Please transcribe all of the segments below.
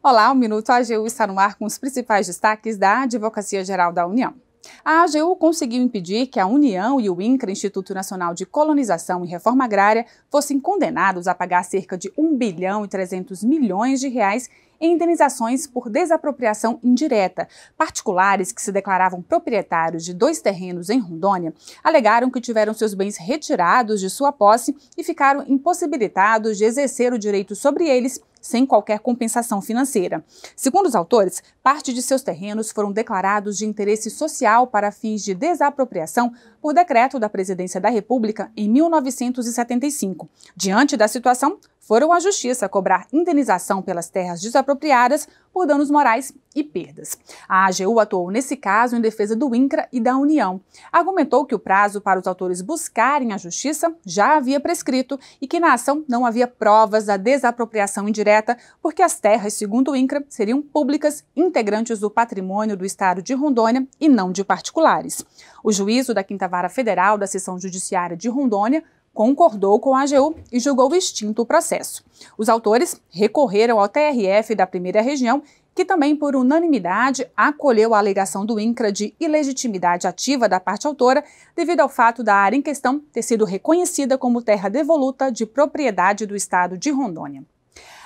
Olá, o Minuto AGU está no ar com os principais destaques da Advocacia Geral da União. A AGU conseguiu impedir que a União e o INCRA, Instituto Nacional de Colonização e Reforma Agrária, fossem condenados a pagar cerca de 1 bilhão e 300 milhões de reais em indenizações por desapropriação indireta. Particulares que se declaravam proprietários de dois terrenos em Rondônia alegaram que tiveram seus bens retirados de sua posse e ficaram impossibilitados de exercer o direito sobre eles sem qualquer compensação financeira. Segundo os autores, parte de seus terrenos foram declarados de interesse social para fins de desapropriação por decreto da Presidência da República em 1975. Diante da situação, foram à Justiça cobrar indenização pelas terras desapropriadas por danos morais e perdas. A AGU atuou nesse caso em defesa do INCRA e da União. Argumentou que o prazo para os autores buscarem a Justiça já havia prescrito e que na ação não havia provas da desapropriação indireta, porque as terras, segundo o INCRA, seriam públicas, integrantes do patrimônio do Estado de Rondônia e não de particulares. O juízo da Quinta Vara Federal da Seção Judiciária de Rondônia concordou com a AGU e julgou extinto o processo. Os autores recorreram ao TRF da primeira região, que também, por unanimidade, acolheu a alegação do INCRA de ilegitimidade ativa da parte autora, devido ao fato da área em questão ter sido reconhecida como terra devoluta de propriedade do estado de Rondônia.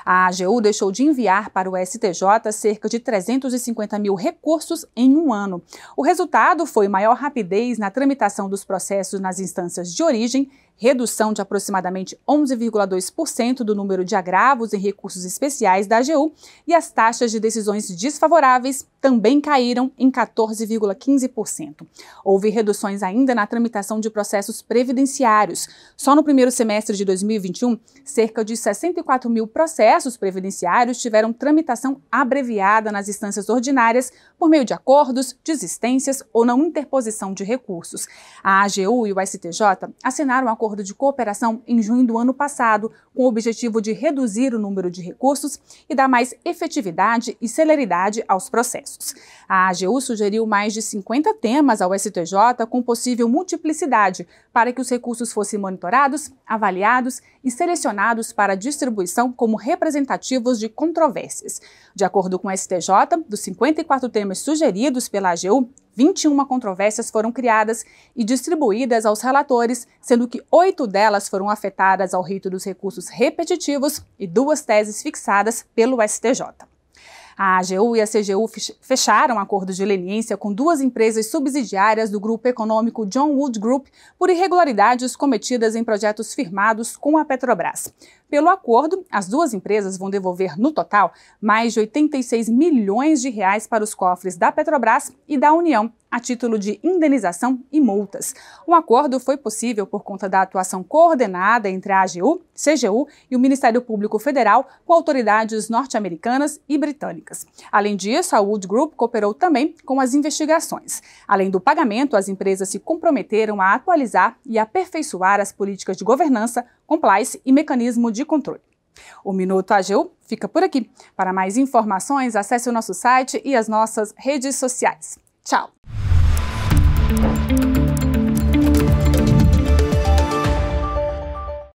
A AGU deixou de enviar para o STJ cerca de 350 mil recursos em um ano. O resultado foi maior rapidez na tramitação dos processos nas instâncias de origem, redução de aproximadamente 11,2% do número de agravos em recursos especiais da AGU e as taxas de decisões desfavoráveis também caíram em 14,15%. Houve reduções ainda na tramitação de processos previdenciários. Só no primeiro semestre de 2021, cerca de 64 mil processos processos previdenciários tiveram tramitação abreviada nas instâncias ordinárias por meio de acordos, desistências ou não interposição de recursos. A AGU e o STJ assinaram um acordo de cooperação em junho do ano passado, com o objetivo de reduzir o número de recursos e dar mais efetividade e celeridade aos processos. A AGU sugeriu mais de 50 temas ao STJ com possível multiplicidade para que os recursos fossem monitorados, avaliados e selecionados para distribuição como representação representativos de controvérsias. De acordo com o STJ, dos 54 temas sugeridos pela AGU, 21 controvérsias foram criadas e distribuídas aos relatores, sendo que oito delas foram afetadas ao rito dos recursos repetitivos e duas teses fixadas pelo STJ. A AGU e a CGU fecharam acordos acordo de leniência com duas empresas subsidiárias do grupo econômico John Wood Group por irregularidades cometidas em projetos firmados com a Petrobras. Pelo acordo, as duas empresas vão devolver, no total, mais de 86 milhões de reais para os cofres da Petrobras e da União a título de indenização e multas. O acordo foi possível por conta da atuação coordenada entre a AGU, CGU e o Ministério Público Federal com autoridades norte-americanas e britânicas. Além disso, a Wood Group cooperou também com as investigações. Além do pagamento, as empresas se comprometeram a atualizar e aperfeiçoar as políticas de governança, compliance e mecanismo de controle. O Minuto AGU fica por aqui. Para mais informações, acesse o nosso site e as nossas redes sociais. Tchau!